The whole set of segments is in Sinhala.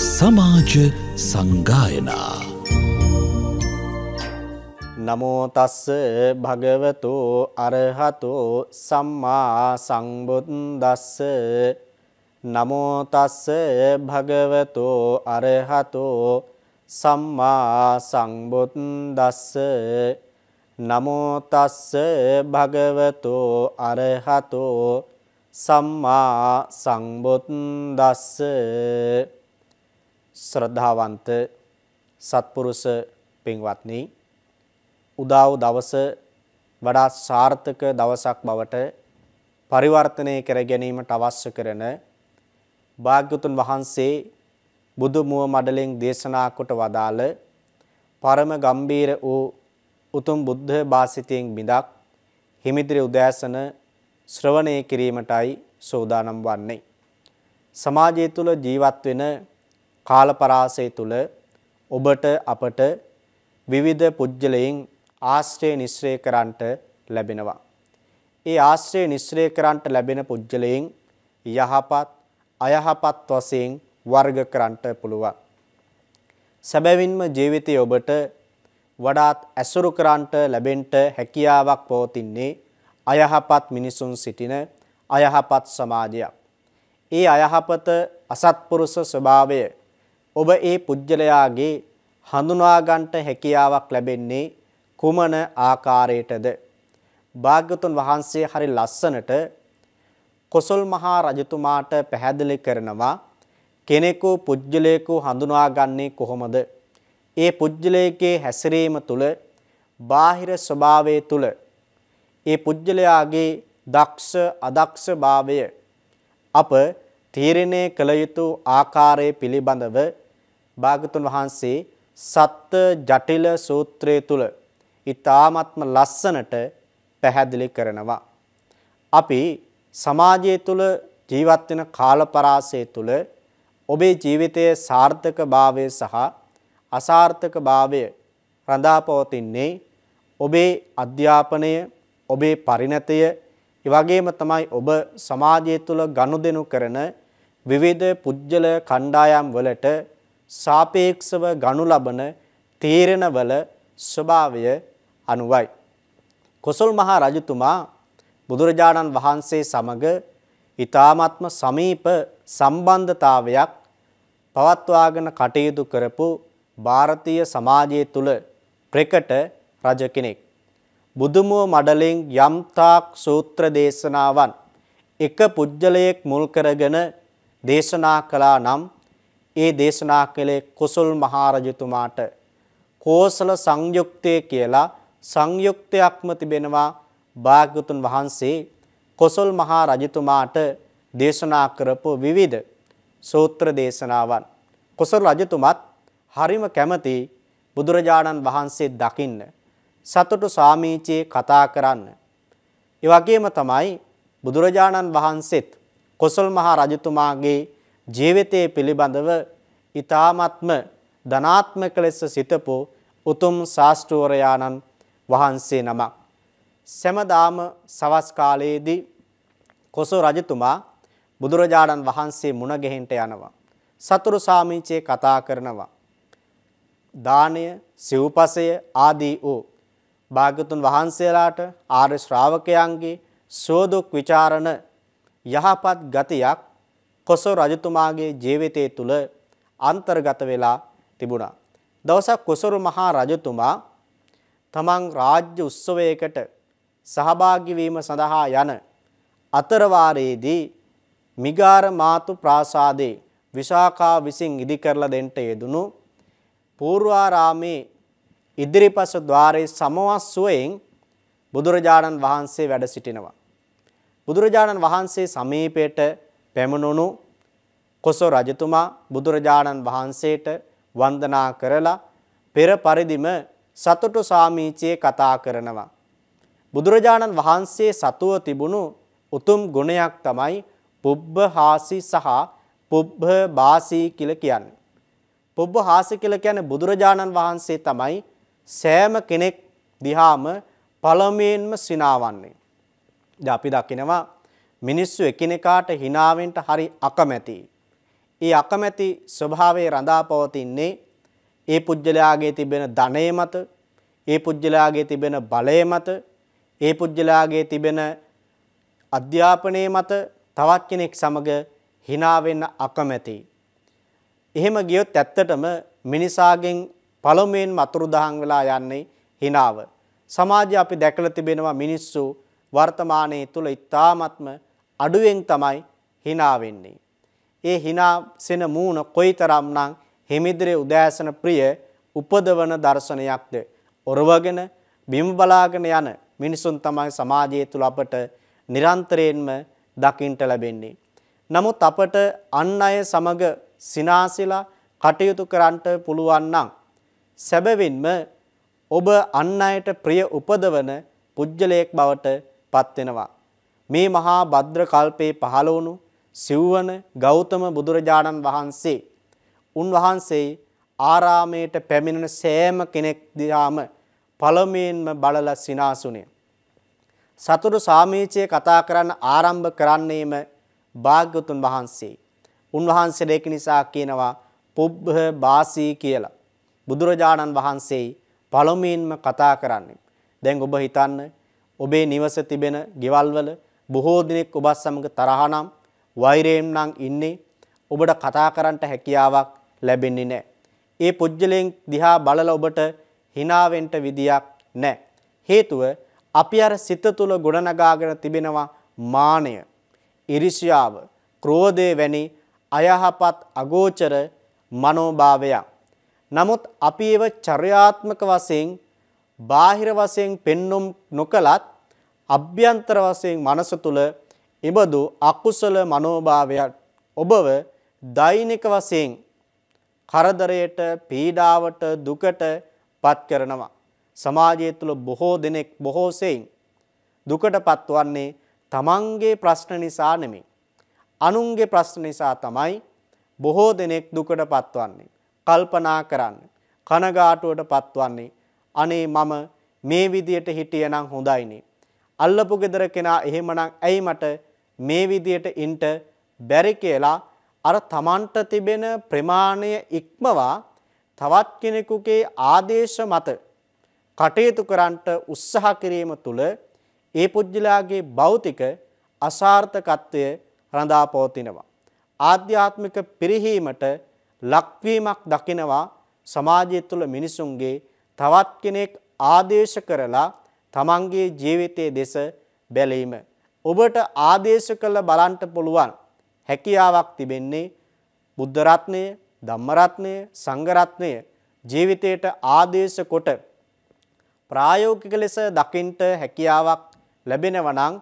සමාජ සංගායනා නමෝතස්ස භගවතු අරහතු සම්මා සංබුද්දස්ස නමෝතස්ස භගවතු අරහතු සම්මා සංබුද්දස්ස නමෝතස්ස භගවතු අරහතු සම්මා සංබුද්දස්ස ශ්‍රද්ධාවන්ත සත්පුරුෂ පින්වත්නි උදා වූ දවස වඩා සාර්ථක දවසක් බවට පරිවර්තනය කර ගැනීමට අවශ්‍ය කරන භාග්‍යතුන් වහන්සේ බුදු මුව මඩලෙන් දේශනා කොට වදාළ පරම ගම්බීර වූ උතුම් බුද්ධ භාසිතයෙන් බිඳක් හිමිදිරි උදෑසන ශ්‍රවණය කිරීමටයි සෝදානම් වන්නේ සමාජය තුල ජීවත් වෙන කාලපරාසය තුල ඔබට අපට විවිධ පුජ්‍යලයෙන් ආශ්‍රය නිස්සරේ කරන්නට ලැබෙනවා. ඒ ආශ්‍රය නිස්සරේ කරන්නට ලැබෙන පුජ්‍යලයෙන් යහපත් අයහපත් වශයෙන් වර්ග කරන්නට පුළුවන්. සැබවින්ම ජීවිතයේ ඔබට වඩාත් ඇසුරු කරන්නට ලැබෙන්න හැකියාවක් පවතින්නේ අයහපත් මිනිසුන් සිටින අයහපත් සමාජයක්. ඒ අයහපත අසත්පුරුෂ ස්වභාවය ඔබ ඒ පුජ්‍යලයාගේ හඳුනාගන්ට හැකියාවක් ලැබෙන්නේ කුමන ආකාරයටද? භාග්‍යතුන් වහන්සේ හරි ලස්සනට කොසල් මහා රජතුමාට පැහැදිලි කරනවා කෙනෙකු පුජ්‍යලයකු හඳුනාගන්නේ කොහොමද? ඒ පුජ්‍යලයකේ හැසිරීම තුළ බාහිර ස්වභාවය තුළ ඒ පුජ්‍යලයාගේ දක්ෂ අදක්ෂ භාවය අප තීරණය කළ යුතු ආකාරය පිළිබඳව භාගතුන් වහන්සේ සත්ත ජටිල සූත්‍රය තුල ඊ타ත්ම ලස්සනට පැහැදිලි කරනවා. අපි සමාජය තුල ජීවත් වෙන කාලපරාසය තුල ඔබේ ජීවිතයේ සාර්ථකභාවය සහ අසාර්ථකභාවය රඳාපවතින්නේ ඔබේ අධ්‍යාපනය, ඔබේ පරිණතය, ඒ වගේම තමයි ඔබ සමාජය තුල ගනුදෙනු කරන විවිධ පුජ්‍යල කණ්ඩායම් වලට සාපේක්ෂව ගනු ලබන තීරණවල ස්වභාවය අනුවයි. කොසල් මහා රජතුමා බුදුරජාණන් වහන්සේ සමග ඊ타මාත්ම සමීප සම්බන්ධතාවයක් පවත්වාගෙන කටයුතු කරපු ಭಾರತೀಯ සමාජය තුල ප්‍රකට රජ කෙනෙක්. බුදුමුව මඩලෙන් යම්තාක් සූත්‍ර දේශනාවන් එක පුජ්‍යලයක් මුල් කරගෙන දේශනා කළා නම් ඒ දේශනා කළේ කොසල් මහරජතුමාට කෝසල සංයුක්තය කියලා සංයුක්තයක්ම තිබෙනවා භාග්‍යතුන් වහන්සේ කොසල් මහා රජතුමාට දේශනා කරපු විවිධ සූත්‍ර දේශනාවන් කොසල් රජතුමත් හරිම කැමති බුදුරජාණන් වහන්සේ දකින්න සතුටු සාමීචයේ කතා කරන්න. ඒ වගේම තමයි බුදුරජාණන් වහන්සේත් කොසල් මහා රජතුමාගේ ජීවිතයේ පිළිබඳව ඊ타ත්ම ධනාත්මක ලෙස සිතපෝ උතුම් ශාස්ත්‍රවරයාණන් වහන්සේ නමක් සෑමදාම සවස් කාලයේදී කොසෝ රජතුමා බුදුරජාණන් වහන්සේ මුණ ගැහෙන්න යනවා සතුරු සාමිච්චේ කතා කරනවා දානය සිව්පසය ආදී වූ භාග්‍යතුන් වහන්සේලාට ආර්ය ශ්‍රාවකයන්ගේ සෝදුක් ਵਿਚාරණ යහපත් ගතියක් කොසොල් රජතුමාගේ ජීවිතය තුළ අන්තර්ගත වෙලා තිබුණා. දවසක් කොසොල් මහා රජතුමා තමන් රාජ්‍ය උත්සවයකට සහභාගී වීම සඳහා යන අතරවාරයේදී මිගාර මාතු ප්‍රාසාදේ විශාකා විසින් ඉදි කරලා දෙන්න යෙදුණු පූර්වාරාමේ ඉදිරිපස ద్వාරයේ සමවස්සුවෙන් බුදුරජාණන් වහන්සේ වැඩ සිටිනවා. බුදුරජාණන් වහන්සේ සමීපයට පැමුණුණු කොසො රජතුමා බුදුරජාණන් වහන්සේට වන්දනා කරලා පෙර පරිදිම සතුටු සාමීචයේ කතා කරනවා. බුදුරජාණන් වහන්සේ සතුව තිබුණු උතුම් ගුණයක් තමයි පුබ්බහාසි සහ පුබ්බහාසී කියලා කියන්නේ. පුබ්බහාසි කියලා කියන්නේ බුදුරජාණන් වහන්සේ තමයි සෑම කෙනෙක් දිහාම පළමුවෙන්ම සිනාවන්නේ. දැන් අපි දකිනවා මිනිස්සු එකිනෙකාට හිනාවෙන්ට හරි අකමැති. ඒ අකමැති ස්වභාවයේ රඳා පවතින්නේ ඒ පුජ්‍යලයාගේ තිබෙන ධනය මත, ඒ පුජ්‍යලයාගේ තිබෙන බලය මත, ඒ පුජ්‍යලයාගේ තිබෙන අධ්‍යාපනයේ මත තවත් කෙනෙක් සමග හිනාවෙන්න අකමැති. එහෙම ගියොත් ඇත්තටම මිනිසාගෙන් පළමුවෙන් මතුරුදහන් වෙලා යන්නේ හිනාව. සමාජයේ අපි දැකලා තිබෙනවා මිනිස්සු වර්තමානයේ තුල ඉතාමත්ම අඩුවෙන් තමයි hina වෙන්නේ. ඒ hina සෙන මූණ කොයිතරම්නම් හිමිදිරේ උදෑසන ප්‍රිය උපදවන දර්ශනයක්ද ඔරවගෙන බිම් බලාගෙන යන මිනිසුන් තමයි සමාජය තුළ අපට නිරන්තරයෙන්ම දකින්ට ලැබෙන්නේ. නමුත් අපට අන් අය සමග සිනාසිලා කටයුතු කරන්නට පුළුවන් නම් සැබවින්ම ඔබ අන් අයට ප්‍රිය උපදවන පුජ්‍යලයක් බවට පත් වෙනවා. මේ මහා භද්‍ර කල්පේ පහළ වුණු සිව්වන ගෞතම බුදුරජාණන් වහන්සේ උන්වහන්සේ ආරාමයට පැමිණෙන සෑම කෙනෙක් දිහාම පළමුවෙන්ම බලලා සිනාසුනේ. සතුරු සාමීචය කතා කරන්න ආරම්භ කරන්නේම භාග්‍යතුන් වහන්සේ. උන්වහන්සේ ඒක නිසා කියනවා පුබ්බ බාසී කියලා. බුදුරජාණන් වහන්සේ පළමුවෙන්ම කතා කරන්නේ. දැන් ඔබ හිතන්න ඔබේ නිවස තිබෙන ගෙවල්වල බොහෝ දිනෙක ඔබත් සමග තරහනම් වෛරයෙන් නම් ඉන්නේ ඔබට කතා කරන්නට හැකියාවක් ලැබෙන්නේ නැහැ. ඒ පුජ්‍යලයෙන් දිහා බලලා ඔබට හිනාවෙන්ට විදියක් නැහැ. හේතුව අපි අර සිත තුළ ගොඩනගාගෙන තිබෙනවා මානය, ඉරිසියාව, ක්‍රෝධය වැනි අයහපත් අගෝචර මනෝභාවයක්. නමුත් අපි ඒව චර්යාත්මක වශයෙන් බාහිර වශයෙන් පෙන්눔 නොකලත් අභ්‍යන්තර වශයෙන් මනස තුල ඉබදු අකුසල මනෝභාවයක් ඔබව දෛනික වශයෙන් කරදරයට පීඩාවට දුකට පත් කරනවා සමාජය තුල බොහෝ දෙනෙක් බොහෝ සෙයින් දුකට පත්වන්නේ තමන්ගේ ප්‍රශ්න නිසා නෙමෙයි අනුන්ගේ ප්‍රශ්න නිසා තමයි බොහෝ දෙනෙක් දුකට පත්වන්නේ කල්පනා කරන්නේ කනගාටුවට පත්වන්නේ අනේ මම මේ විදියට හිටියනම් හොඳයිනේ අල්ලපු ගෙදර කෙනා එහෙමනම් ඇයි මට මේ විදියට ඉන්ට බැරි කියලා අර තමන්ට තිබෙන ප්‍රමාණය ඉක්මවා තවත් කෙනෙකුගේ ආදේශ මත කටයුතු කරන්නට උත්සාහ කිරීම තුළ ඒ පුජ්‍යලාගේ භෞතික අසාර්ථකත්වය රඳා පවතිනවා. ආධ්‍යාත්මික පිරිහීමට ලක්වීමක් දකිනවා සමාජය තුළ මිනිසුන්ගේ තවත් කෙනෙක් ආදේශ කරලා තමන්ගේ ජීවිතයේ දෙස බැලීම. ඔබට ආදේශ කළ බලන්ට පුළුවන් හැකියාවක් තිබෙන්නේ බුද්ධ රත්නය, ධම්ම රත්නය, සංඝ රත්නය ජීවිතයට ආදේශ කොට ප්‍රායෝගික ලෙස දකින්ට හැකියාවක් ලැබෙනවා නම්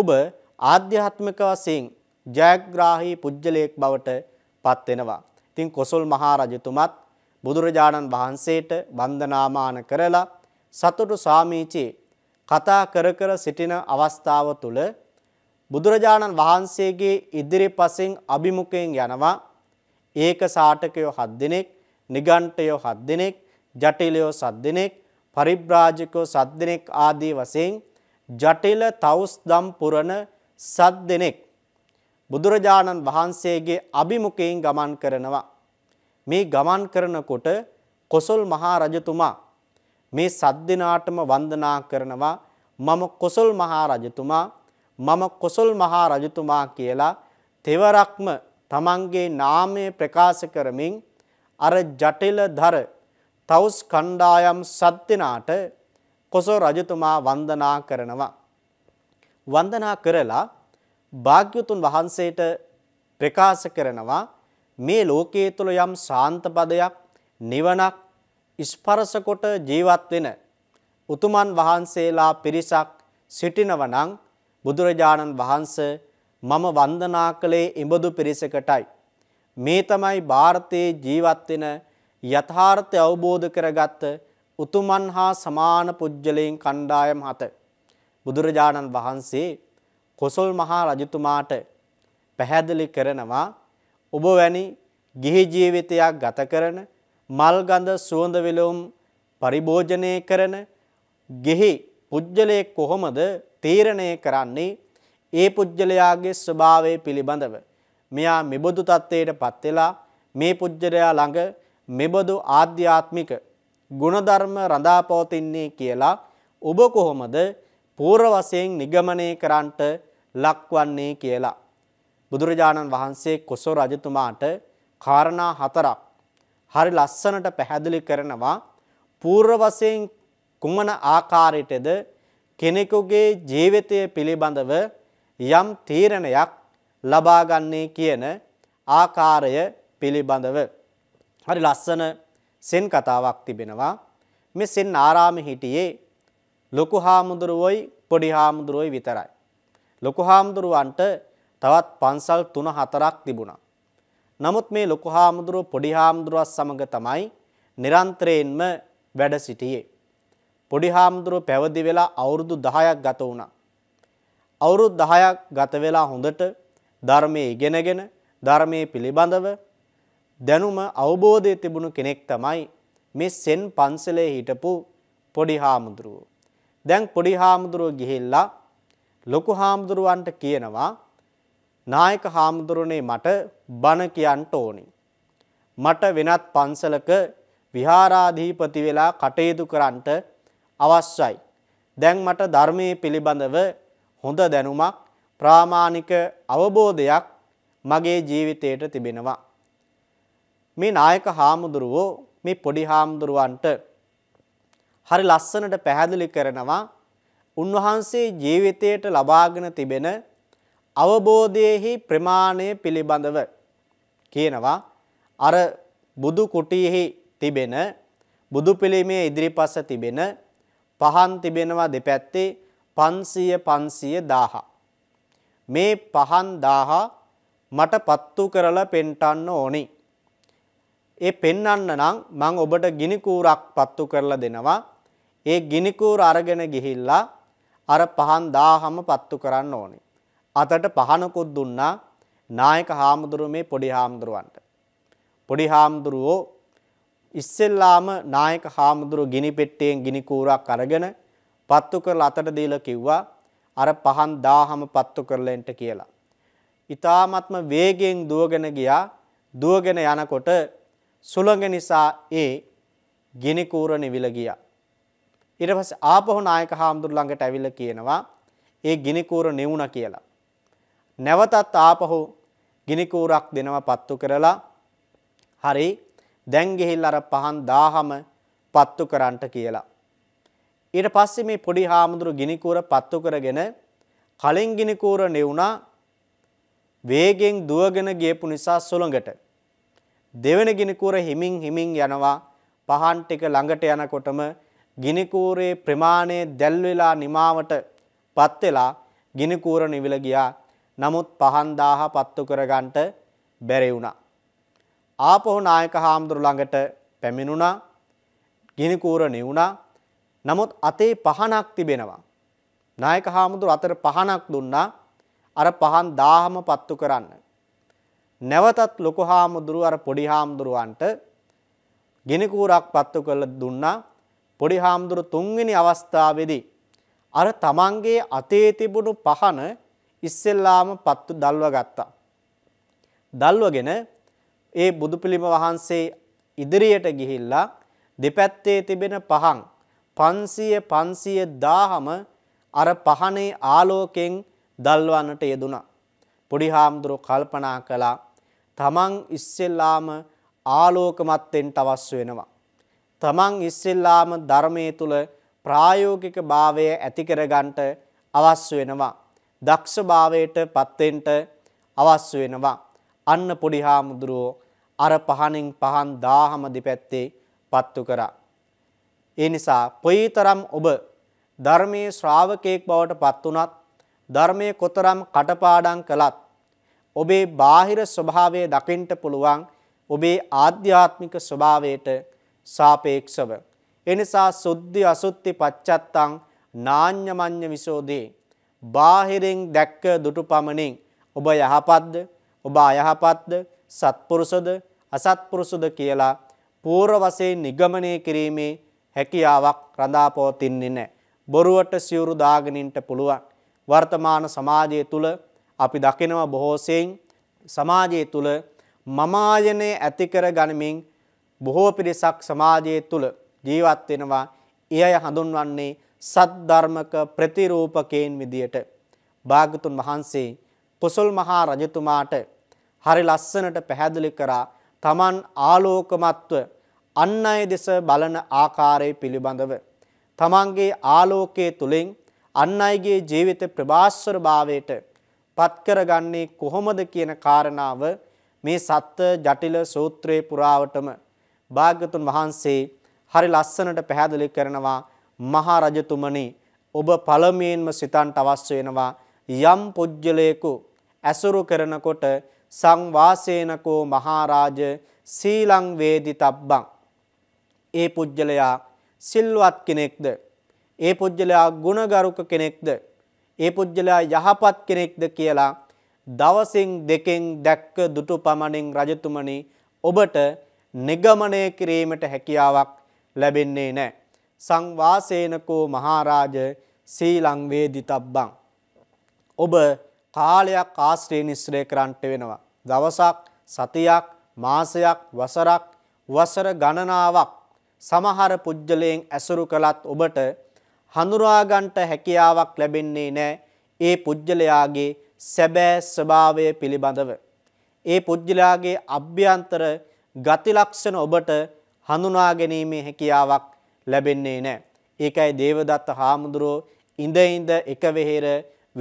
ඔබ ආධ්‍යාත්මික වශයෙන් ජයග්‍රාහී පුජ්‍යලයක් බවට පත් වෙනවා. ඉතින් කොසල් මහා රජතුමත් බුදුරජාණන් වහන්සේට වන්දනාමාන කරලා සතුටු සාමීචේ කතා කර කර සිටින අවස්ථාව තුළ බුදුරජාණන් වහන්සේගේ ඉදිරිපසින් අභිමුඛයෙන් යනවා ඒක සාටකයෝ 7 දිනක් නිගණ්ඨයෝ 7 දිනක් ජටිලයෝ 7 දිනක් පරිබ්‍රාජකෝ 7 දිනක් ආදී වශයෙන් ජටිල තවුස්දම් පුරන 7 දිනක් බුදුරජාණන් වහන්සේගේ අභිමුඛයෙන් ගමන් කරනවා මේ ගමන් කරනකොට කොසල් මහා රජතුමා මේ සද්දෙනාටම වන්දනා කරනවා මම කොසල් මහා රජතුමා මම කොසල් මහා රජතුමා කියලා තෙවරක්ම තමන්ගේ නාමය ප්‍රකාශ කරමින් අර ජටිල ධර තවුස් කණ්ඩායම් සත්‍යනාට කොසල් රජතුමා වන්දනා කරනවා වන්දනා කරලා භාග්‍යතුන් වහන්සේට ප්‍රකාශ කරනවා මේ ලෝකයේ තුල යම් ශාන්ත පදයක් නිවනක් ස්පර්ශ කොට ජීවත් වෙන උතුමන් වහන්සේලා පිරිසක් සිටිනව නම් බුදුරජාණන් වහන්සේ මම වන්දනා කළේ ඉඹදු පිරිසකටයි. මේ තමයි ಭಾರತයේ ජීවත් වෙන යථාර්ථය අවබෝධ කරගත් උතුමන් හා සමාන පුජ්‍යලයන් කණ්ඩායම් හත. බුදුරජාණන් වහන්සේ කොසල් මහා රජතුමාට පැහැදිලි කරනවා ඔබ වැනි ගිහි ජීවිතයක් ගත කරන මල් ගඳ සුවඳ විලවුම් පරිභෝජනය කරන ගෙහි පුජ්‍යලයේ කොහොමද තීරණය කරන්නේ ඒ පුජ්‍යලයාගේ ස්වභාවය පිළිබඳව මෙයා මෙබඳු තත්ත්වයට පත් වෙලා මේ පුජ්‍යලයා ළඟ මෙබඳු ආධ්‍යාත්මික ගුණධර්ම රඳා පවතින්නේ කියලා ඔබ කොහොමද පූර්ව වශයෙන් නිගමනය කරන්නට ලක්වන්නේ කියලා බුදුරජාණන් වහන්සේ කොසෝ රජතුමාට කාරණා හතරක් හරි ලස්සනට පැහැදිලි කරනවා పూర్ව වශයෙන් කුමන ආකාරයටද කෙනෙකුගේ ජීවිතය පිළිබඳව යම් තීරණයක් ලබාගන්නේ කියන ආකාරය පිළිබඳව හරි ලස්සන සෙන් කතාවක් තිබෙනවා මේ සෙන් ආරාමේ හිටියේ ලොකු හාමුදුරුවෝයි පොඩි හාමුදුරුවෝයි විතරයි ලොකු හාමුදුරුවන්ට තවත් පන්සල් 3 4ක් තිබුණා නමුත් මේ ලොකු හාමුදුරුව පොඩි හාමුදුරුවත් සමඟ තමයි නිරන්තරයෙන්ම වැඩ සිටියේ. පොඩි හාමුදුරුව පැවදි වෙලා අවුරුදු 10ක් ගත වුණා. අවුරුදු 10ක් ගත වෙලා හොඳට ධර්මයේ ඉගෙනගෙන ධර්මයේ පිළිබඳව දැනුම අවබෝධය තිබුණු කෙනෙක් තමයි මේ සෙන් පන්සලේ හිටපු පොඩි හාමුදුරුව. දැන් පොඩි හාමුදුරුව ගිහිල්ලා ලොකු හාමුදුරුවන්ට කියනවා නායක හාමුදුරනේ මට බණ කියන්ට ඕනි. මට වෙනත් පන්සලක විහාරාධීපති වෙලා කටයුතු කරන්නට අවශ්‍යයි. දැන් මට ධර්මයේ පිළිබඳව හොඳ දැනුමක් ප්‍රාමාණික අවබෝධයක් මගේ ජීවිතයට තිබෙනවා. මේ නායක හාමුදුරුවෝ මේ පොඩි හාමුදුරුවන්ට හරි ලස්සනට පැහැදිලි කරනවා උන්වහන්සේ ජීවිතයට ලබාගෙන තිබෙන අවබෝධයෙහි ප්‍රමාණය පිළිබඳව කියනවා අර බුදු කුටියෙහි තිබෙන බුදු පිළිමේ ඉදිරිපස තිබෙන පහන් තිබෙනවා දෙපැත්තේ 500 500 1000 මේ පහන් 1000 මට පත්තු කරලා පෙන්ටන්න ඕනි. ඒ පෙන්වන්න නම් මම ඔබට ගිනි කූරක් පත්තු කරලා දෙනවා. ඒ ගිනි කූර අරගෙන ගිහිල්ලා අර පහන් 1000ම පත්තු කරන්න ඕනේ. අතට පහනකුත් දුන්නා නායක හාමුදුරුවෝ මේ පොඩි හාමුදුරුවන්ට. පොඩි හාමුදුරුවෝ ඉස්සෙල්ලාම නායක හාමුදුරුවෝ ගිනි පෙට්ටියෙන් ගිනි කූරක් අරගෙන පත්තු කරලා අතට දීලා කිව්වා අර පහන් 1000ම පත්තු කරලා එන්ට කියලා. ඊ타ත්ම වේගයෙන් දුවගෙන ගියා. දුවගෙන යනකොට සුළඟ නිසා ඒ ගිනි කූර නිවිල ගියා. ඊට පස්සේ ආපහු නායක හාමුදුරුවෝ ළඟට ඇවිල්ලා කියනවා ඒ ගිනි කූර නෙවුණා කියලා. නැවතත් ආපහු ගිනිකූරක් දෙනව පත්තු කරලා හරි දැන් ගිහිල් අර පහන් දාහම පත්තු කරන්නට කියලා. ඊට පස්සේ මේ පොඩි හාමුදුරු ගිනිකූර පත්තු කරගෙන කලින් ගිනිකූර නෙවුණා වේගෙන් දුවගෙන ගියපු නිසා සුළඟට. දෙවෙනි ගිනිකූර හිමින් හිමින් යනවා පහන් ටික ළඟට යනකොටම ගිනිකූරේ ප්‍රමාණය දැල් වෙලා නිමාවට පත් වෙලා ගිනිකූර නිවිල ගියා නමුත් පහන් දාහ පත්තු කරගන්නට බැරි වුණා. ආපහු නායක හාමුදුරු ළඟට පැමිණුණා. ගිනි කූර නිවුණා. නමුත් අතේ පහනක් තිබෙනවා. නායක හාමුදුරු අතර පහනක් දුන්නා. අර පහන් දාහම පත්තු කරන්න. නැවතත් ලොකු හාමුදුරු අර පොඩි හාමුදුරුවන්ට ගිනි කූරක් පත්තු කරලා දුන්නා. පොඩි හාමුදුරු තුන්වෙනි අවස්ථාවේදී අර තමන්ගේ අතේ තිබුණු පහන ඉස්සෙල්ලාම පත්තු දල්ව ගත්තා. දල්වගෙන ඒ බුදුපිළිම වහන්සේ ඉදිරියට ගිහිල්ලා දෙපැත්තේ තිබෙන පහන් පන්සිය පන්සිය දාහම අර පහනේ ආලෝකෙන් දල්වන්නට යෙදුණා. පොඩි හාමුදුරු කල්පනා කළා තමන් ඉස්සෙල්ලාම ආලෝකමත්යෙන් තවස් වෙනවා. තමන් ඉස්සෙල්ලාම ධර්මයේ තුල ප්‍රායෝගික භාවය ඇති කරගන්නට අවශ්‍ය වෙනවා. දක්ෂභාවයට පත්වෙන්ට අවශ්‍ය වෙනවා. අන්න පොඩි හාමුදුරුවෝ අර පහනින් පහන් දාහම දෙපැත්තේ පත්තු කරා. ඒ නිසා කොයිතරම් ඔබ ධර්මයේ ශ්‍රාවකයෙක් බවට පත් වුණත් ධර්මයේ කොතරම් කටපාඩම් කළත් ඔබේ බාහිර ස්වභාවය දකින්න පුළුවන් ඔබේ ආධ්‍යාත්මික ස්වභාවයට සාපේක්ෂව. එනිසා සුද්ධි අසුද්ධි පච්චත්තං නාඤ්ඤමඤ්ඤ විසෝදේ බාහිරින් දැක්ක දුටු පමණින් ඔබ යහපත්ද ඔබ අයහපත්ද සත්පුරුෂද අසත්පුරුෂද කියලා පූර්ව වශයෙන් නිගමනය කිරීමේ හැකියාවක් රඳා පවතින්නේ නැහැ. බොරුවට සිවුරු දාගෙනින්ට පුළුවන්. වර්තමාන සමාජය තුල අපි දකිනවා බොහෝසෙයින් සමාජය තුල මමායනය ඇති කර ගනිමින් බොහෝ පිරිසක් සමාජය තුල ජීවත් වෙනවා. එය හඳුන්වන්නේ සත්ධර්මක ප්‍රතිරූපකයන් විදියට භාගතුන් වහන්සේ කොසල් මහා රජතුමාට හරි ලස්සනට පැහැදිලි කරා තමන් ආලෝකමත්ව අන් අය දෙස බලන ආකාරය පිළිබඳව තමන්ගේ ආලෝකයේ තුලින් අන් අයගේ ජීවිත ප්‍රභාස්වරභාවයට පත් කරගන්නේ කොහොමද කියන කාරණාව මේ සත්‍ය ජටිල සූත්‍රයේ පුරාවටම භාග්‍යතුන් වහන්සේ හරි ලස්සනට පැහැදිලි කරනවා මහා රජතුමනි ඔබ පළමුවෙන්ම සිතන්ට අවශ්‍ය වෙනවා යම් පුජ්‍යලයකු ඇසුරු කරනකොට සංවාසේනකෝ මහරජ සීලං වේදි තබ්බං ඒ පුජ්‍යලයා සිල්වත් කෙනෙක්ද ඒ පුජ්‍යලයා ගුණගරුක කෙනෙක්ද ඒ පුජ්‍යලයා යහපත් කෙනෙක්ද කියලා දවසින් දෙකෙන් දැක්ක දුටු පමණින් රජතුමනි ඔබට නිගමනය කිරීමට හැකියාවක් ලැබෙන්නේ නැහැ සංවාසේනකෝ මහරජ සීලං වේදිතබ්බං ඔබ කාලයක් ආශ්‍රේ නිස්සරේ කරන්නට වෙනවා දවසක් සතියක් මාසයක් වසරක් වසර ගණනාවක් සමහර පුජ්‍යලයෙන් ඇසුරු කළත් ඔබට හඳුනා ගන්නට හැකියාවක් ලැබෙන්නේ නැහැ ඒ පුජ්‍යලයාගේ සැබෑ ස්වභාවය පිළිබඳව ඒ පුජ්‍යලයාගේ අභ්‍යන්තර ගති ලක්ෂණ ඔබට හඳුනා ගැනීමේ හැකියාවක් ලැබෙන්නේ නැහැ. ඒකයි දේවදත්ත හාමුදුරුවෝ ඉඳ ඉඳ එක වෙහෙර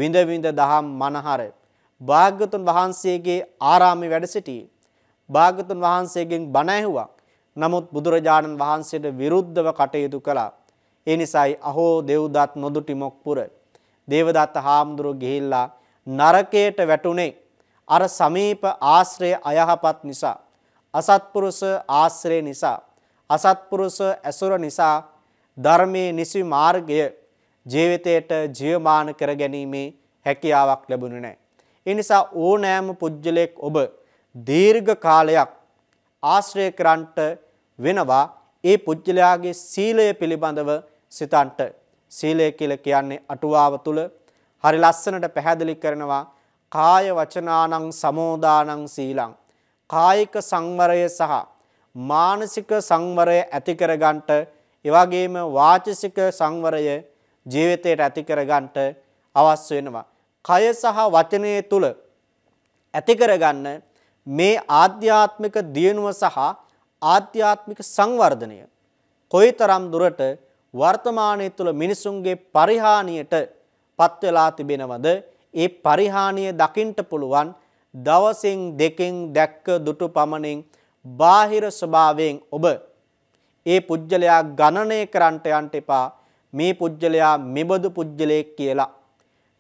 විඳ විඳ දහම් මනහර භාග්‍යතුන් වහන්සේගේ ආරාමේ වැඩ සිටියේ. භාග්‍යතුන් වහන්සේගෙන් බණ ඇහුවා. නමුත් බුදුරජාණන් වහන්සේට විරුද්ධව කටයුතු කළා. ඒ නිසායි අහෝ දෙව්දත් නොදුටි මොක්පුර දේවදත්ත හාමුදුරුවෝ ගිහිල්ලා නරකයට වැටුනේ අර සමීප ආශ්‍රය අයහපත් නිසා. අසත්පුරුෂ ආශ්‍රය නිසා අසත්පුරුෂ ඇසුර නිසා ධර්මයේ නිසි මාර්ගය ජීවිතයට ජීවමාන කරගැනීමේ හැකියාවක් ලැබුණේ නැහැ. ඒ නිසා ඕනෑම පුජ්‍යලයක් ඔබ දීර්ඝ කාලයක් ආශ්‍රය කරන්ට වෙනවා ඒ පුජ්‍යලයාගේ සීලය පිළිබඳව සිතන්ට. සීලය කියලා කියන්නේ අටුවාව තුල හරි ලස්සනට පැහැදිලි කරනවා කාය වචනානං සමෝදානං සීලං කායික සංවරය සහ මානසික සංවරය ඇති කරගන්නට එවාගේම වාචසික සංවරය ජීවිතයට ඇති කරගන්නට අවශ්‍ය වෙනවා. කය සහ වචනය තුල ඇති කරගන්න මේ ආධ්‍යාත්මික දියුණුව සහ ආධ්‍යාත්මික සංවර්ධනය කොයිතරම් දුරට වර්තමානයේ තුල මිනිසුන්ගේ පරිහානියට පත් වෙලා තිබෙනවද? ඒ පරිහානිය දකින්න පුළුවන් දවසින් දෙකෙන් දැක්ක දුටු පමණින් බාහිර ස්වභාවයෙන් ඔබ ඒ පුජ්‍යලයා ගණනය කරන්නට යන්න එපා මේ පුජ්‍යලයා මෙබඳු පුජ්‍යලයෙක් කියලා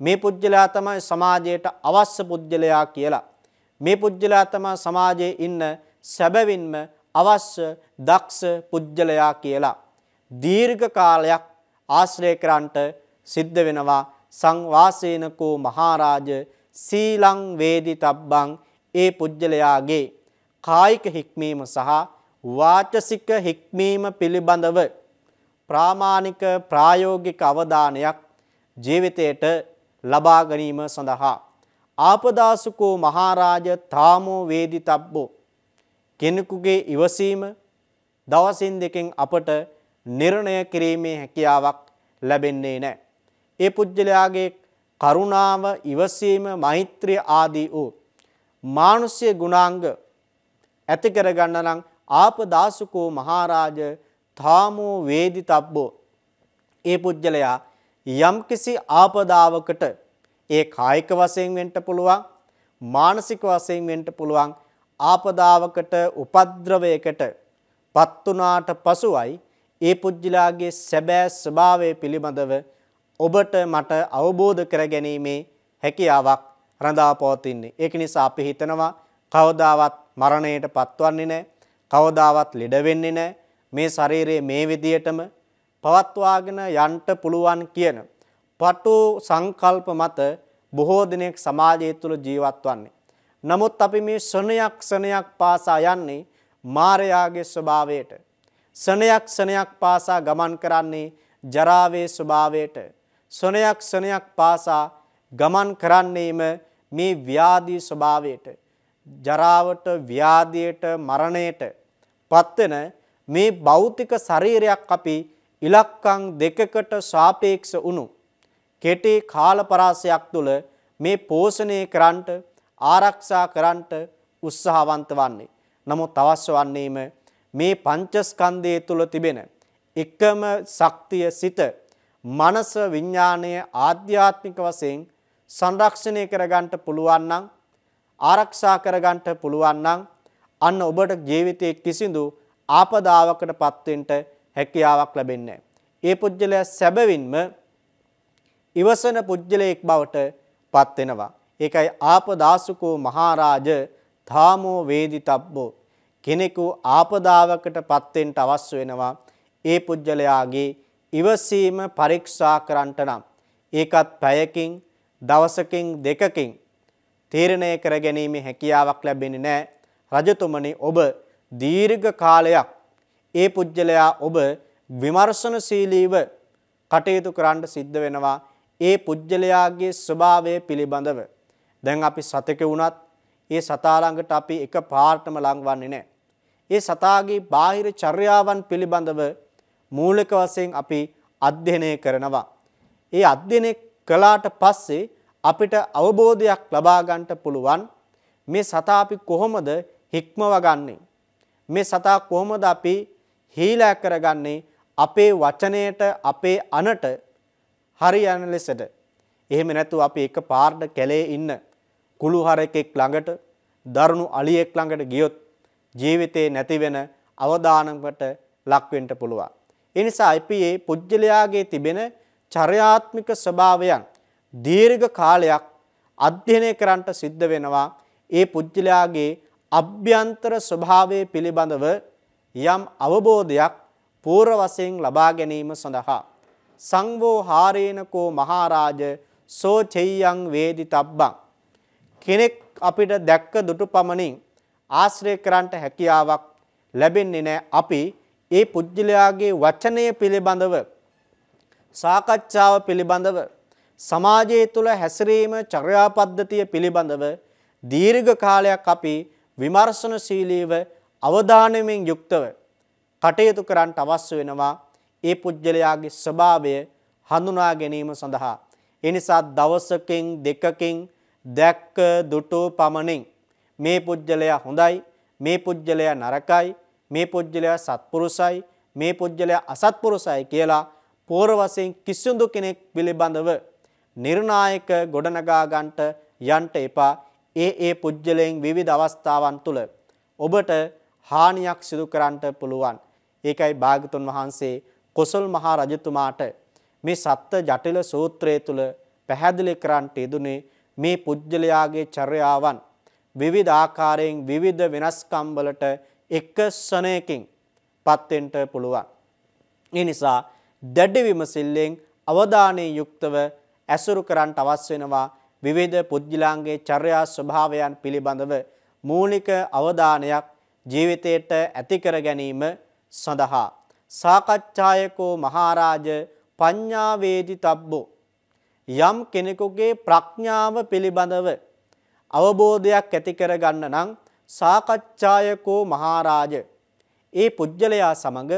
මේ පුජ්‍යලයා තමයි සමාජයට අවශ්‍ය පුජ්‍යලයා කියලා මේ පුජ්‍යලයා තමයි සමාජයේ ඉන්න සැබවින්ම අවශ්‍ය දක්ෂ පුජ්‍යලයා කියලා දීර්ඝ කාලයක් ආශ්‍රය කරන්නට සිද්ධ වෙනවා සංවාසේනකෝ මහරජ සීලං වේදි තබ්බං ඒ පුජ්‍යලයාගේ කායික හික්මීම සහ වාචසික හික්මීම පිළිබඳව ප්‍රාමාණික ප්‍රායෝගික අවධානයක් ජීවිතයට ලබා ගැනීම සඳහා ආපදාසුකෝ මහරජ තාමෝ වේදි තබ්බෝ කෙනෙකුගේ ඉවසීම දවසින් දෙකෙන් අපට නිර්ණය කිරීමේ හැකියාවක් ලැබෙන්නේ නැහැ. ඒ පුජ්‍යලයාගේ කරුණාව, ඉවසීම, මෛත්‍රිය ආදී වූ මානුෂ්‍ය ගුණාංග ඇති කරගන්න නම් ආපදාසුකෝ මහරජ තාමෝ වේදිතබ්බෝ ඒ පුජ්‍යලයා යම්කිසි ආපදාවකට ඒ කායික වශයෙන් වෙන්න පුළුවන් මානසික වශයෙන් වෙන්න පුළුවන් ආපදාවකට උපද්‍රවයකට පත් වුණාට පසුවයි ඒ පුජ්‍යලාගේ සැබෑ ස්වභාවය පිළිබඳව ඔබට මට අවබෝධ කරගැනීමේ හැකියාවක් රඳා පවතින්නේ. ඒක නිසා අපි හිතනවා කවදාවත් මරණයට පත්වන්නේ නැහැ. කවදාවත් ලෙඩ වෙන්නේ නැහැ. මේ ශරීරයේ මේ විදියටම පවත්වාගෙන යන්න පුළුවන් කියන පටු සංකල්ප මත බොහෝ දිනෙක සමාජය තුළ ජීවත් වන්නේ. නමුත් අපි මේ ශණයක් ශණයක් පාසා යන්නේ මායාවේ ස්වභාවයට. ශණයක් ශණයක් පාසා ගමන් කරන්නේ ජරාවේ ස්වභාවයට. ශණයක් ශණයක් පාසා ගමන් කරන්නේම මේ ව්‍යාධි ස්වභාවයට. ජරාවට, ව්‍යාධියට, මරණයට පත්වෙන මේ භෞතික ශරීරයක් අපි ඉලක්කම් දෙකකට සාපේක්ෂ වුණු කෙටි කාල පරාසයක් තුළ මේ පෝෂණය කරන්නට ආරක්ෂා කරන්නට උත්සාහවන්ත වන්නේ. නමුත් අවශ්‍ය වන්නේම මේ පංචස්කන්ධය තුළ තිබෙන එකම ශක්තිය සිත මනස විඤ්ඥානය ආධ්‍යාත්මික වසයෙන් සංරක්ෂණය කරගන්නට පුළුවන්නන් ආරක්ෂා කරගන්න පුළුවන් නම් අන්න ඔබට ජීවිතයේ කිසිදු ආපදාවකට පත්වෙන්න හැකියාවක් ලැබෙන්නේ ඒ පුජ්‍යලයා සැබවින්ම ඉවසන පුජ්‍යලයෙක් බවට පත් වෙනවා. ඒකයි ආපදාසුකෝ මහරජ ධාමෝ වේදිතබ්බෝ කෙනෙකු ආපදාවකට පත්වෙන්න අවශ්‍ය වෙනවා. ඒ පුජ්‍යලයාගේ ඉවසීම පරීක්ෂා කරන්නට නම් ඒකත් පැයකින් දවසකින් දෙකකින් තීරණය කර ගැනීමේ හැකියාවක් ලැබෙන්නේ නැහැ. රජතුමනි ඔබ දීර්ඝ කාලයක් ඒ පුජ්‍යලයා ඔබ විමර්ශනශීලීව කටයුතු කරන්න සිද්ධ වෙනවා. ඒ පුජ්‍යලයාගේ ස්වභාවය පිළිබඳව. දැන් අපි සතෙක් වුණත් ඒ සතා ළඟට අපි එක පාර්ටම ලඟවන්නේ නැහැ. ඒ සතාගේ බාහිර චර්යාවන් පිළිබඳව මූලික වශයෙන් අපි අධ්‍යයනය කරනවා. ඒ අධ්‍යයනය කළාට පස්සේ අපිට අවබෝධයක් ලබා ගන්නට පුළුවන් මේ සතා අපි කොහොමද හික්මවගන්නේ මේ සතා කොහොමද අපි හීලා කරගන්නේ අපේ වචනයට අපේ අනට හරියන ලෙසද එහෙම නැතුව අපි එක පාර්ඩ කැලේ ඉන්න කුළුහරකෙක් ළඟට දරුණු අලියෙක් ළඟට ගියොත් ජීවිතේ නැති වෙන අවදානමකට ලක් වෙන්න පුළුවන්. ඒ නිසා අපි මේ පුජ්‍යලයාගේ තිබෙන චර්යාත්මක ස්වභාවයන් දීර්ඝ කාලයක් අධ්‍යයනය කරන්නට සිද්ධ වෙනවා ඒ පුජ්‍යලයාගේ අභ්‍යන්තර ස්වභාවය පිළිබඳව යම් අවබෝධයක් පූර්ව වශයෙන් ලබා ගැනීම සඳහා සංවෝහාරේනකෝ මහරජ සෝ චෙය්‍යං වේදිතබ්බං කෙනෙක් අපිට දැක්ක දුටු පමණින් ආශ්‍රය කරන්නට හැකියාවක් ලැබෙන්නේ නැහැ අපි ඒ පුජ්‍යලයාගේ වචනය පිළිබඳව සාකච්ඡාව පිළිබඳව සමාජය තුළ හැසිරීම චර්යාපද්ධතිය පිළිබඳව දීර්ඝ කාලයක් අපි විමර්ශනශීලීව අවධානයමින් යුක්තව කටයුතු කරන්නට අවශ්‍ය වෙනවා ඒ පුද්ගලයාගේ ස්වභාවය හඳුනා ගැනීම සඳහා. එනිසා දවසකින් දෙකකින් දැක්ක දුටු පමණින් මේ පුද්ගලයා හොඳයි මේ පුද්ගලයා නරකයි මේ පුද්ගලයා සත්පුරුසයි මේ පුද්ගලයා අසත්පුරුසයි කියලා පෝර වශයෙන් කිසිඳු කෙනෙක් පිළිබඳව නිර්ණායක ගොඩනගා ගන්නට යන්ට එපා. ඒ ඒ පුජ්‍යලයෙන් විවිධ අවස්ථාවන් තුල ඔබට හානියක් සිදු කරන්නට පුළුවන්. ඒකයි භාගතුන් වහන්සේ කොසල් මහා රජතුමාට මේ සත්ත ජටිල සූත්‍රය තුල පැහැදිලි කරන්නට යෙදුනේ මේ පුජ්‍යලයාගේ චර්යාවන් විවිධ ආකාරයෙන් විවිධ වෙනස්කම් වලට එක ශණයකින් පත්වෙන්න පුළුවන්. ඒ නිසා දැඩි විමසිල්ලෙන් අවධානයේ යුක්තව ඇසුරු කරන්නට අවශ්‍ය වෙනවා විවිධ පුද්ගලයන්ගේ චර්යා ස්වභාවයන් පිළිබඳව මූලික අවධානයක් ජීවිතයට ඇති කර ගැනීම සඳහා සාකච්ඡායකෝ මහරජ පඤ්ඤාවේදි තබ්බෝ යම් කෙනෙකුගේ ප්‍රඥාව පිළිබඳව අවබෝධයක් ඇති කර ගන්න නම් සාකච්ඡායකෝ මහරජ ඒ පුජ්‍යලයා සමග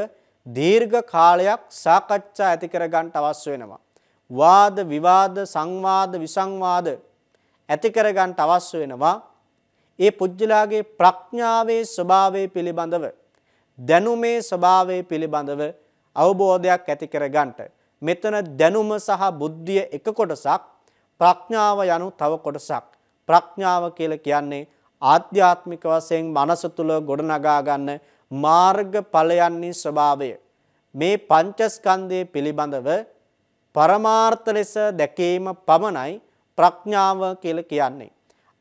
දීර්ඝ කාලයක් සාකච්ඡා ඇති කර ගන්නට අවශ්‍ය වෙනවා වාද විවාද සංවාද විසංවාද ඇති කරගන්න අවශ්‍ය වෙනවා ඒ පුජ්‍යලාගේ ප්‍රඥාවේ ස්වභාවය පිළිබඳව දැනුමේ ස්වභාවය පිළිබඳව අවබෝධයක් ඇති කරගන්නට මෙතන දැනුම සහ බුද්ධිය එක කොටසක් ප්‍රඥාව යනු තව කොටසක් ප්‍රඥාව කියලා කියන්නේ ආධ්‍යාත්මික වශයෙන් මනස තුල ගොඩනගා ගන්න මාර්ගඵලයන්හි ස්වභාවය මේ පංචස්කන්ධය පිළිබඳව පරමාර්ථ ලෙස දැකීම පමණයි ප්‍රඥාව කියලා කියන්නේ.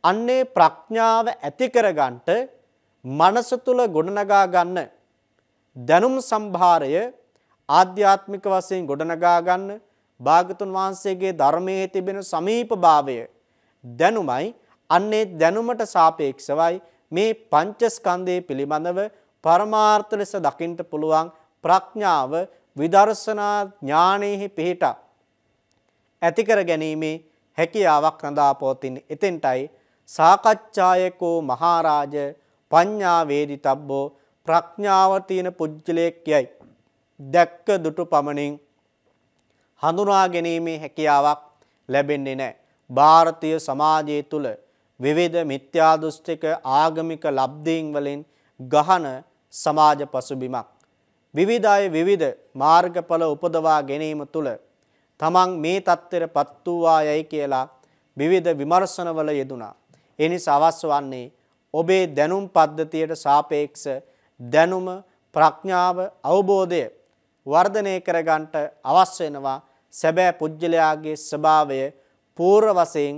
අන්නේ ප්‍රඥාව ඇති කරගන්නට මනස තුල ගොඩනගා ගන්න දැනුම් සම්භාරය ආධ්‍යාත්මික වශයෙන් ගොඩනගා ගන්න භාගතුන් වහන්සේගේ ධර්මයේ තිබෙන සමීපභාවය දැනුමයි අන්නේ දැනුමට සාපේක්ෂවයි මේ පංචස්කන්ධය පිළිබඳව පරමාර්ථ ලෙස දකින්න පුළුවන් ප්‍රඥාව විදර්ශනා ඥානෙහි පිහිටා ඇතිකර ගැනීමේ හැකියාවක් රඳා පවතින එතෙන්ටයි සාකච්ඡායකෝ මහරජ පඤ්ඤා වේදිතබ්බෝ ප්‍රඥාව තියෙන පුජ්‍යලයක් යයි දැක්ක දුටු පමණින් හඳුනා ගැනීමේ හැකියාවක් ලැබෙන්නේ නැහැ. ಭಾರತೀಯ සමාජය තුල විවිධ මිත්‍යා දෘෂ්ටික ආගමික ලබ්ධීන් වලින් ගහන සමාජ පසුබිමක් විවිධය විවිධ මාර්ගඵල උපදවා ගැනීම තුළ තමන් මේ தත්තර පත් වූවා යයි කියලා විවිධ විමර්ශනවල යෙදුනා. ඒ නිසා අවශ්‍ය වන්නේ ඔබේ දැනුම් පද්ධතියට සාපේක්ෂ දැනුම ප්‍රඥාව අවබෝධය වර්ධනය කරගන්නට අවශ්‍ය වෙනවා සැබෑ පුජ්‍යලයාගේ ස්වභාවය පූර්ව වශයෙන්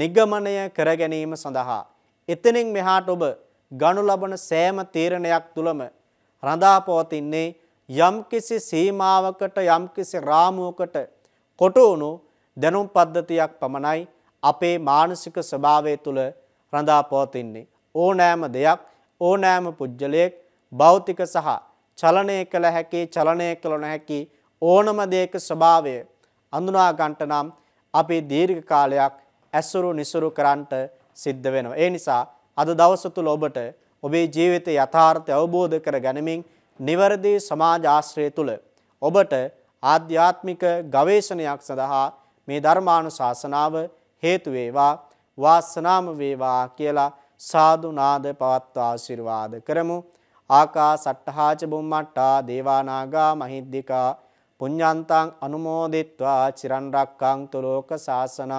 නිගමනය කර ගැනීම සඳහා එතනින් මෙහාට ඔබ ගනු ලබන සෑම තීරණයක් තුළම රඳා පවතින්නේ යම්කිසි සීමාවකට යම්කිසි රාමුවකට කොට වුණු දැනුම් පද්ධතියක් පමණයි අපේ මානසික ස්වභාවය තුළ රඳා පවතින්නේ. ඕනෑම දෙයක් ඕනෑම පුද්ගලයෙක් භෞතික සහ චලනය කළ හැකි චලනය කළ නොහැකි ඕනම දෙයක ස්වභාවය අඳුනා ගන්නට නම් අපි දීර්ඝ කාලයක් ඇසුරු නිසුරු කරන්නට සිද්ධ වෙනවා. ඒ නිසා අද දවස තුළ ඔබට ඔබේ ජීවිත යථාර්ථය අවබෝධ කර ගැනීමෙන් නිවැරදි සමාජ ආශ්‍රය තුළ ඔබට ආධ්‍යාත්මික ගවේෂණයක් සඳහා මේ ධර්මානුශාසනාව හේතු වේවා වාසනාම වේවා කියලා සාදු නාද පවත්වා ආශිර්වාද කරමු ආකාසට්ඨාච බුම්මට්ටා දේවානාගා මහිද්దికා පුඤ්ඤන්තං අනුමෝදිත්වා චිරන් රක්ඛන්තු ලෝක සාසනං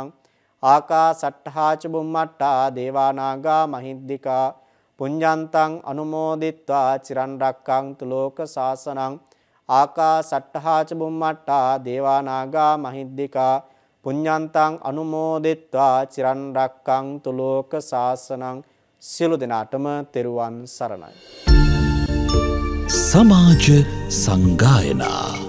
ආකාසට්ඨාච බුම්මට්ටා දේවානාගා මහිද්దికා පුඤ්ඤන්තං අනුමෝදිත්වා චිරන් රැක්කන්තු ලෝක සාසනං ආකාසට්ඨහාච බුම්මට්ටා දේවානාගා මහිද්దికා පුඤ්ඤන්තං අනුමෝදිත්වා චිරන් රැක්කන්තු ලෝක සාසනං සියලු දෙනාටම තෙරුවන් සරණයි සමාජ සංගායනා